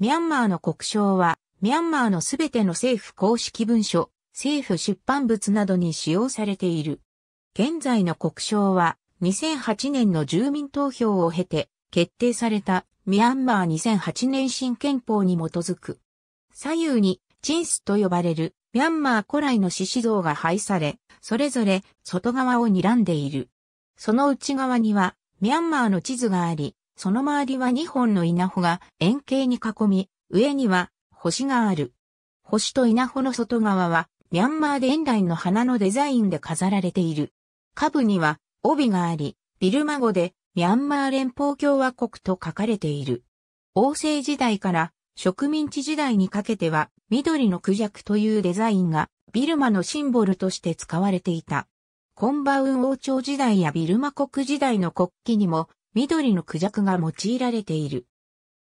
ミャンマーの国章は、ミャンマーのすべての政府公式文書、政府出版物などに使用されている。現在の国章は、2008年の住民投票を経て、決定された、ミャンマー2008年新憲法に基づく。左右に、チンスと呼ばれる、ミャンマー古来の獅子像が配され、それぞれ、外側を睨んでいる。その内側には、ミャンマーの地図があり、その周りは2本の稲穂が円形に囲み、上には星がある。星と稲穂の外側は、ミャンマー伝来の花のデザインで飾られている。下部には帯があり、ビルマ語でミャンマー連邦共和国と書かれている。王政時代から植民地時代にかけては緑のクジャクというデザインがビルマのシンボルとして使われていた。コンバウン王朝時代やビルマ国時代の国旗にも緑のクジャクが用いられている。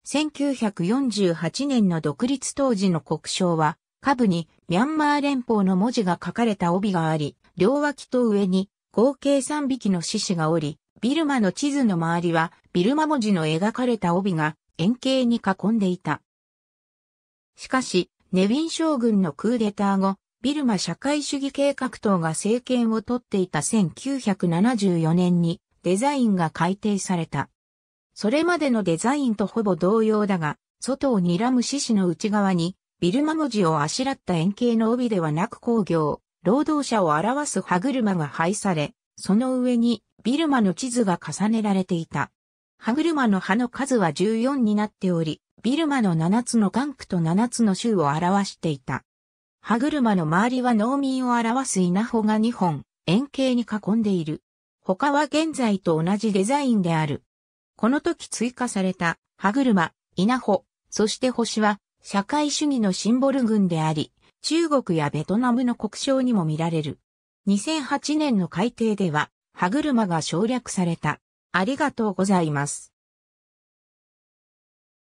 1948年の独立当時の国章は、下部にミャンマー連邦の文字が書かれた帯があり、両脇と上に合計3匹の獅子がおり、ビルマの地図の周りはビルマ文字の描かれた帯が円形に囲んでいた。しかし、ネビン将軍のクーデター後、ビルマ社会主義計画党が政権を取っていた1974年に、デザインが改定された。それまでのデザインとほぼ同様だが、外を睨む獅子の内側に、ビルマ文字をあしらった円形の帯ではなく工業、労働者を表す歯車が配され、その上にビルマの地図が重ねられていた。歯車の歯の数は14になっており、ビルマの7つの管区と7つの州を表していた。歯車の周りは農民を表す稲穂が2本、円形に囲んでいる。他は現在と同じデザインである。この時追加された歯車、稲穂、そして星は社会主義のシンボル群であり、中国やベトナムの国章にも見られる。2008年の改定では、歯車が省略された。ありがとうございます。